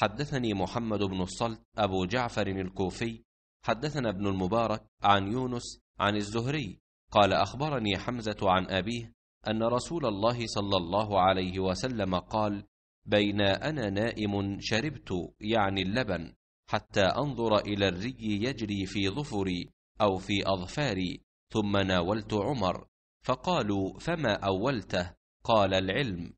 حدثني محمد بن الصلت أبو جعفر الكوفي حدثنا ابن المبارك عن يونس عن الزهري قال أخبرني حمزة عن أبيه أن رسول الله صلى الله عليه وسلم قال بين أنا نائم شربت يعني اللبن حتى أنظر إلى الري يجري في ظفري أو في أظفاري ثم ناولت عمر فقالوا فما أولته قال العلم